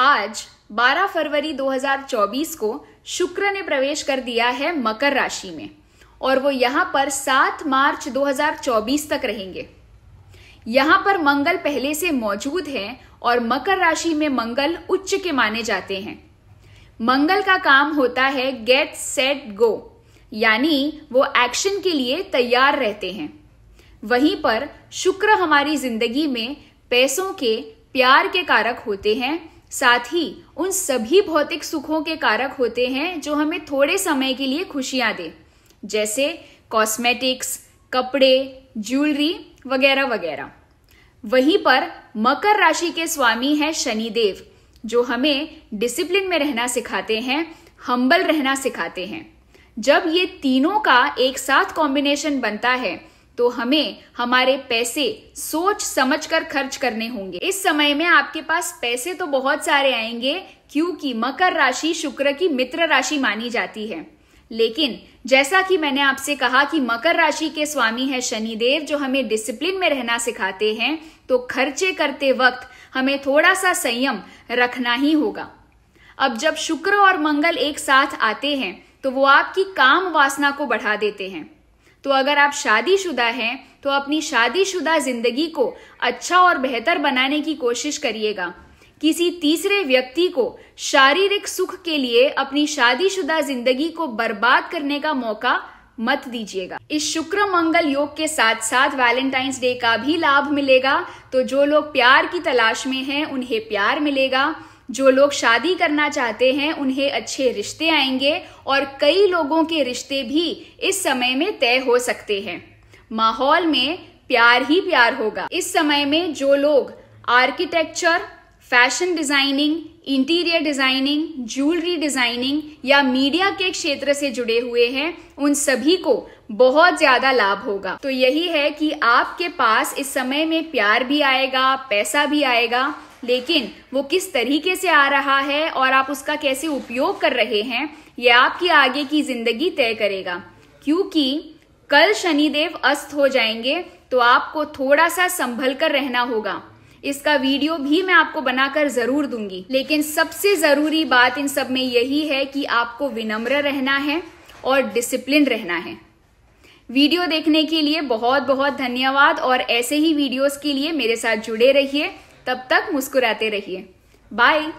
आज 12 फरवरी 2024 को शुक्र ने प्रवेश कर दिया है मकर राशि में और वो यहां पर 7 मार्च 2024 तक रहेंगे यहां पर मंगल पहले से मौजूद है और मकर राशि में मंगल उच्च के माने जाते हैं मंगल का काम होता है गेट सेट गो यानी वो एक्शन के लिए तैयार रहते हैं वहीं पर शुक्र हमारी जिंदगी में पैसों के प्यार के कारक होते हैं साथ ही उन सभी भौतिक सुखों के कारक होते हैं जो हमें थोड़े समय के लिए खुशियां दे जैसे कॉस्मेटिक्स कपड़े ज्वेलरी वगैरह वगैरह वहीं पर मकर राशि के स्वामी हैं शनिदेव जो हमें डिसिप्लिन में रहना सिखाते हैं हम्बल रहना सिखाते हैं जब ये तीनों का एक साथ कॉम्बिनेशन बनता है तो हमें हमारे पैसे सोच समझ कर खर्च करने होंगे इस समय में आपके पास पैसे तो बहुत सारे आएंगे क्योंकि मकर राशि शुक्र की मित्र राशि मानी जाती है लेकिन जैसा कि मैंने आपसे कहा कि मकर राशि के स्वामी है शनिदेव जो हमें डिसिप्लिन में रहना सिखाते हैं तो खर्चे करते वक्त हमें थोड़ा सा संयम रखना ही होगा अब जब शुक्र और मंगल एक साथ आते हैं तो वो आपकी काम वासना को बढ़ा देते हैं तो अगर आप शादीशुदा हैं तो अपनी शादीशुदा जिंदगी को अच्छा और बेहतर बनाने की कोशिश करिएगा किसी तीसरे व्यक्ति को शारीरिक सुख के लिए अपनी शादीशुदा जिंदगी को बर्बाद करने का मौका मत दीजिएगा इस शुक्र मंगल योग के साथ साथ वैलेंटाइंस डे का भी लाभ मिलेगा तो जो लोग प्यार की तलाश में हैं उन्हें प्यार मिलेगा जो लोग शादी करना चाहते हैं उन्हें अच्छे रिश्ते आएंगे और कई लोगों के रिश्ते भी इस समय में तय हो सकते हैं माहौल में प्यार ही प्यार होगा इस समय में जो लोग architecture fashion designing interior designing jewellery designing या मीडिया के क्षेत्र से जुड़े हुए हैं उन सभी को बहुत ज्यादा लाभ होगा तो यही है कि आपके पास इस समय में प्यार भी आएगा पैसा भी आएगा लेकिन वो किस तरीके से आ रहा है और आप उसका कैसे उपयोग कर रहे हैं ये आपकी आगे की जिंदगी तय करेगा क्योंकि कल शनिदेव अस्त हो जाएंगे तो आपको थोड़ा सा संभल कर रहना होगा इसका वीडियो भी मैं आपको बनाकर जरूर दूंगी लेकिन सबसे जरूरी बात इन सब में यही है कि आपको विनम्र रहना है और डिसिप्लिन रहना है वीडियो देखने के लिए बहुत बहुत धन्यवाद और ऐसे ही वीडियोस के लिए मेरे साथ जुड़े रहिए तब तक मुस्कुराते रहिए बाय